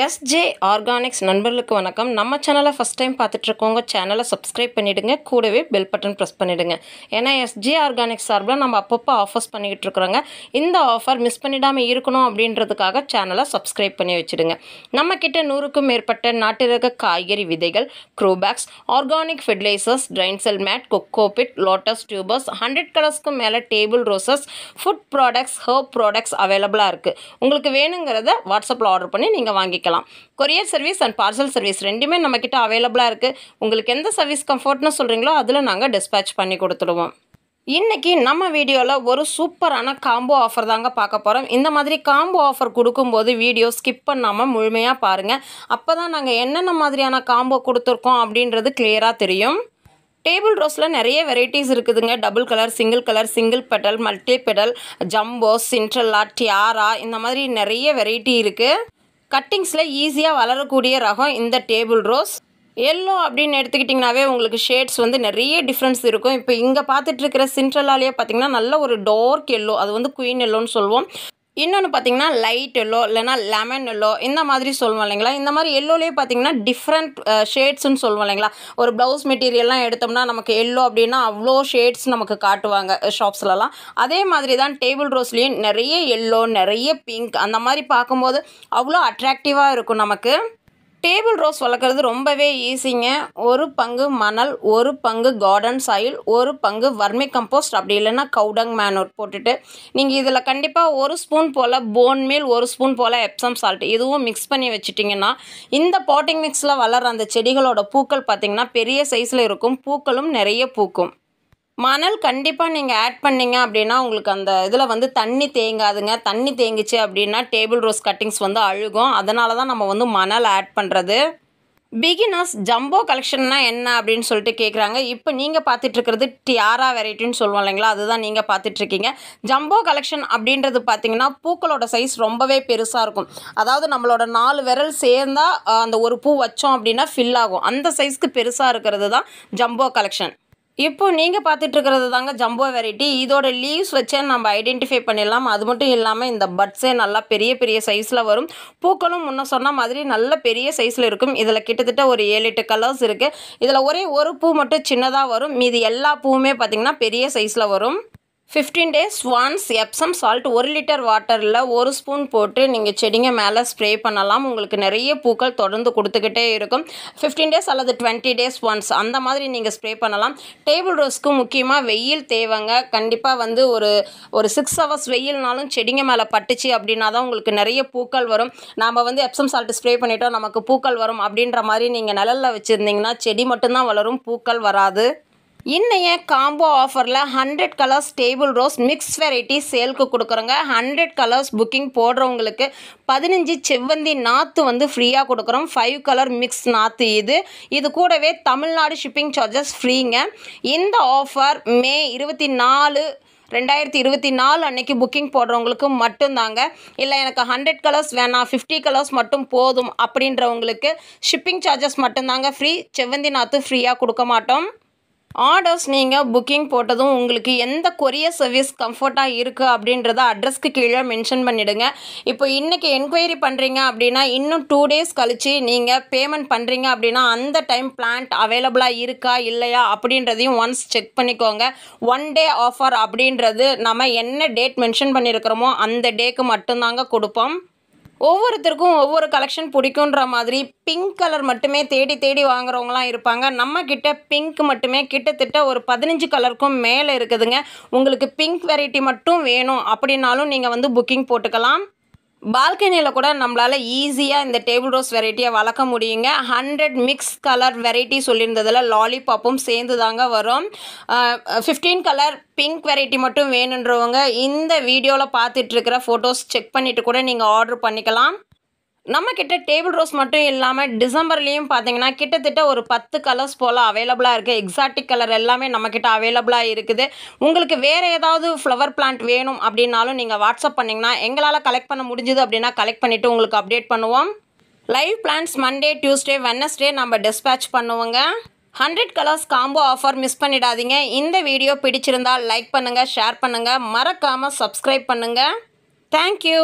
SJ organics நண்பர்களுக்கு வணக்கம் நம்ம சேனலை ஃபஸ்ட் டைம் பார்த்துட்ருக்கோங்க சேனலை சப்ஸ்கிரைப் பண்ணிவிடுங்க கூடவே பெல் பட்டன் ப்ரெஸ் பண்ணிவிடுங்க ஏன்னா எஸ்ஜே ஆர்கானிக்ஸ் சார்பில் நம்ம அப்பப்போ ஆஃபர்ஸ் பண்ணிக்கிட்டு இருக்கிறோங்க இந்த ஆஃபர் மிஸ் பண்ணிடாமல் இருக்கணும் அப்படின்றதுக்காக சேனலை சப்ஸ்கிரைப் பண்ணி வச்சுடுங்க நம்மக்கிட்ட நூறுக்கும் மேற்பட்ட நாட்டிறக காய்கறி விதைகள் grow bags organic fertilizers drain cell mat cocopeat lotus tubers hundred கலர்ஸ்க்கு மேலே table roses food products herb products அவைலபிளாக இருக்குது உங்களுக்கு வேணுங்கிறத வாட்ஸ்அப்பில் ஆர்டர் பண்ணி நீங்கள் வாங்கி பண்ணிக்கலாம் courier service and parcel service ரெண்டுமே நம்மக்கிட்ட அவைலபிளாக இருக்குது உங்களுக்கு எந்த சர்வீஸ் கம்ஃபர்ட்னு சொல்கிறீங்களோ அதில் நாங்கள் டிஸ்பேச் பண்ணி கொடுத்துடுவோம் இன்றைக்கி நம்ம வீடியோவில் ஒரு சூப்பரான காம்போ ஆஃபர் தாங்க பார்க்க போகிறோம் இந்த மாதிரி காம்போ ஆஃபர் கொடுக்கும்போது வீடியோ ஸ்கிப் பண்ணாமல் முழுமையாக பாருங்கள் அப்போ தான் நாங்கள் என்னென்ன மாதிரியான காம்போ கொடுத்துருக்கோம் அப்படின்றது கிளியராக தெரியும் டேபிள் ரோஸில் நிறைய வெரைட்டிஸ் இருக்குதுங்க double colour single colour single petal multi petal jumbo Cinderella tiara இந்த மாதிரி நிறைய வெரைட்டி இருக்குது கட்டிங்ஸில் ஈஸியாக வளரக்கூடிய ரகம் இந்த டேபிள் ரோஸ் எல்லோ அப்படின்னு எடுத்துக்கிட்டிங்கனாவே உங்களுக்கு ஷேட்ஸ் வந்து நிறைய டிஃப்ரென்ஸ் இருக்கும் இப்போ இங்கே பார்த்துட்ருக்கிற சின்ட்ரலாலேயே பார்த்திங்கன்னா நல்ல ஒரு டார்க் எல்லோ அது வந்து குயின் எல்லோன்னு சொல்லுவோம் இன்னொன்று பார்த்தீங்கன்னா லைட் எல்லோ இல்லைனா லெமன் எல்லோ இந்த மாதிரி சொல்லுவோம் இல்லைங்களா இந்த மாதிரி எல்லோலேயே பார்த்தீங்கன்னா டிஃப்ரெண்ட் ஷேட்ஸ்ன்னு சொல்லுவோம் இல்லைங்களா ஒரு ப்ளவுஸ் மெட்டீரியல்லாம் எடுத்தோம்னா நமக்கு எல்லோ அப்படின்னா அவ்வளோ ஷேட்ஸ் நமக்கு காட்டுவாங்க ஷாப்ஸ்லலாம் அதே மாதிரி தான் டேபிள் ரோஸ்லேயும் நிறைய எல்லோ நிறைய பிங்க் அந்த மாதிரி பார்க்கும்போது அவ்வளோ அட்ராக்டிவாக இருக்கும் நமக்கு டேபிள் ரோஸ் வளர்க்குறது ரொம்பவே ஈஸிங்க ஒரு பங்கு மணல் ஒரு பங்கு கார்டன் சாயில் ஒரு பங்கு வர்மி கம்போஸ்ட் அப்படி இல்லைன்னா கவுடங் மேனூர் போட்டுட்டு நீங்கள் இதில் கண்டிப்பாக ஒரு ஸ்பூன் போல் போன் மீல் ஒரு ஸ்பூன் போல் எப்சம் சால்ட் இதுவும் மிக்ஸ் பண்ணி வச்சுட்டிங்கன்னா இந்த பாட்டிங் மிக்ஸில் வளர்கிற அந்த செடிகளோட பூக்கள் பார்த்திங்கன்னா பெரிய சைஸில் இருக்கும் பூக்களும் நிறைய பூக்கும் மணல் கண்டிப்பாக நீங்கள் ஆட் பண்ணிங்க அப்படின்னா உங்களுக்கு அந்த இதில் வந்து தண்ணி தேங்காதுங்க தண்ணி தேங்கிச்சு அப்படின்னா டேபிள் ரோஸ் கட்டிங்ஸ் வந்து அழுகும் அதனால தான் நம்ம வந்து மணல் ஆட் பண்ணுறது பிகினர்ஸ் ஜம்போ கலெக்ஷன்னா என்ன அப்படின்னு சொல்லிட்டு கேட்குறாங்க இப்போ நீங்கள் பார்த்துட்ருக்கிறது டியாரா வெரைட்டின்னு சொல்லுவோம் இல்லைங்களா அதுதான் நீங்கள் பார்த்துட்ருக்கீங்க ஜம்போ கலெக்ஷன் அப்படின்றது பார்த்தீங்கன்னா பூக்களோட சைஸ் ரொம்பவே பெருசாக இருக்கும் அதாவது நம்மளோட நாலு விரல் சேர்ந்தால் அந்த ஒரு பூ வச்சோம் அப்படின்னா ஃபில் ஆகும் அந்த சைஸ்க்கு பெருசாக இருக்கிறது தான் ஜம்போ கலெக்ஷன் இப்போ நீங்கள் பார்த்துட்ருக்கிறது தாங்க ஜம்போ வெரைட்டி இதோட லீவ்ஸ் வச்சே நம்ம ஐடென்டிஃபை பண்ணிடலாம் அது மட்டும் இல்லாமல் இந்த பட்ஸே நல்லா பெரிய பெரிய சைஸில் வரும் பூக்களும் முன்ன சொன்ன மாதிரி நல்ல பெரிய சைஸில் இருக்கும் இதில் கிட்டத்தட்ட ஒரு ஏழு எட்டு கலர்ஸ் இருக்குது இதில் ஒரே ஒரு பூ மட்டும் சின்னதாக வரும் மீது எல்லா பூவுமே பார்த்திங்கன்னா பெரிய சைஸில் வரும் fifteen days once Epsom salt ஒரு லிட்டர் வாட்டரில் ஒரு ஸ்பூன் போட்டு நீங்கள் செடிங்க மேலே ஸ்ப்ரே பண்ணலாம் உங்களுக்கு நிறைய பூக்கள் தொடர்ந்து கொடுத்துக்கிட்டே இருக்கும் ஃபிஃப்டீன் டேஸ் அல்லது டுவெண்ட்டி டேஸ் ஒன்ஸ் அந்த மாதிரி நீங்கள் ஸ்ப்ரே பண்ணலாம் டேபிள் ரோஸ்க்கு முக்கியமாக வெயில் தேவைங்க கண்டிப்பாக வந்து ஒரு ஒரு சிக்ஸ் ஹவர்ஸ் வெயில்னாலும் செடிங்க மேலே பட்டுச்சு அப்படின்னா தான் உங்களுக்கு நிறைய பூக்கள் வரும் நாம் வந்து எப்சம் சால்ட் ஸ்ப்ரே பண்ணிட்டோம் நமக்கு பூக்கள் வரும் அப்படின்ற மாதிரி நீங்கள் நிழலில் வச்சுருந்தீங்கன்னா செடி மட்டும்தான் வளரும் பூக்கள் வராது இன்னைய காம்போ ஆஃபரில் hundred colours table rose mix variety சேலுக்கு கொடுக்குறோங்க ஹண்ட்ரட் கலர்ஸ் புக்கிங் போடுறவங்களுக்கு பதினஞ்சு செவ்வந்தி நாற்று வந்து ஃப்ரீயாக கொடுக்குறோம் ஃபைவ் கலர் மிக்ஸ் நாற்று இது இது கூடவே தமிழ்நாடு ஷிப்பிங் சார்ஜஸ் ஃப்ரீங்க இந்த ஆஃபர் மே இருபத்தி நாலு ரெண்டாயிரத்தி இருபத்தி நாலு அன்னைக்கு புக்கிங் போடுறவங்களுக்கு மட்டும்தாங்க இல்லை எனக்கு ஹண்ட்ரட் கலர்ஸ் வேணாம் ஃபிஃப்டி கலர்ஸ் மட்டும் போதும் அப்படின்றவங்களுக்கு ஷிப்பிங் சார்ஜஸ் மட்டும்தாங்க ஃப்ரீ செவ்வந்தி நாற்று ஃப்ரீயாக கொடுக்க மாட்டோம் ஆர்டர்ஸ் நீங்கள் புக்கிங் போட்டதும் உங்களுக்கு எந்த கொரியர் சர்வீஸ் கம்ஃபர்ட்டாக இருக்குது அப்படின்றத அட்ரஸ்க்கு கீழே மென்ஷன் பண்ணிவிடுங்க இப்போ இன்றைக்கி என்கொயரி பண்ணுறீங்க அப்படின்னா இன்னும் டூ டேஸ் கழித்து நீங்கள் பேமெண்ட் பண்ணுறீங்க அப்படின்னா அந்த டைம் பிளான்ட் அவைலபிளாக இருக்கா இல்லையா அப்படின்றதையும் ஒன்ஸ் செக் பண்ணிக்கோங்க ஒன் டே ஆஃபர் அப்படின்றது நம்ம என்ன டேட் மென்ஷன் பண்ணியிருக்கிறோமோ அந்த டேக்கு மட்டும்தாங்க கொடுப்போம் ஒவ்வொருத்தருக்கும் ஒவ்வொரு கலெக்ஷன் பிடிக்குன்ற மாதிரி பிங்க் கலர் மட்டுமே தேடி தேடி வாங்குறவங்களாம் இருப்பாங்க நம்ம கிட்ட பிங்க் மட்டுமே கிட்டத்தட்ட ஒரு பதினஞ்சு கலருக்கும் மேலே இருக்குதுங்க உங்களுக்கு பிங்க் வெரைட்டி மட்டும் வேணும் அப்படின்னாலும் நீங்கள் வந்து புக்கிங் போட்டுக்கலாம் பால்கனியில் கூட நம்மளால் ஈஸியாக இந்த டேபிள் ரோஸ் வெரைட்டியை வளர்க்க முடியுங்க ஹண்ட்ரட் மிக்ஸ் கலர் வெரைட்டி சொல்லியிருந்ததில் லாலிபாப்பும் சேர்ந்து தாங்க வரும் ஃபிஃப்டீன் கலர் பிங்க் வெரைட்டி மட்டும் வேணுன்றவங்க இந்த வீடியோவில் பார்த்துட்ருக்கிற ஃபோட்டோஸ் செக் பண்ணிவிட்டு கூட நீங்கள் ஆர்டர் பண்ணிக்கலாம் நம்ம கிட்ட டேபிள் ரோஸ் மட்டும் இல்லாமல் டிசம்பர்லேயும் பார்த்தீங்கன்னா கிட்டத்தட்ட ஒரு பத்து கலர்ஸ் போல் அவைலபிளாக இருக்குது எக்ஸாட்டிக் கலர் எல்லாமே நம்மக்கிட்ட அவைலபிளாக இருக்குது உங்களுக்கு வேறு ஏதாவது ஃப்ளவர் பிளான்ட் வேணும் அப்படின்னாலும் நீங்கள் வாட்ஸ்அப் பண்ணிங்கன்னா எங்களால் கலெக்ட் பண்ண முடிஞ்சுது அப்படின்னா கலெக்ட் பண்ணிவிட்டு உங்களுக்கு அப்டேட் பண்ணுவோம் live plans Monday Tuesday Wednesday நம்ம டிஸ்பேச் பண்ணுவோங்க hundred colours combo offer miss பண்ணிடாதீங்க இந்த வீடியோ பிடிச்சிருந்தால் லைக் பண்ணுங்கள் ஷேர் பண்ணுங்கள் மறக்காமல் சப்ஸ்கிரைப் பண்ணுங்கள் தேங்க்யூ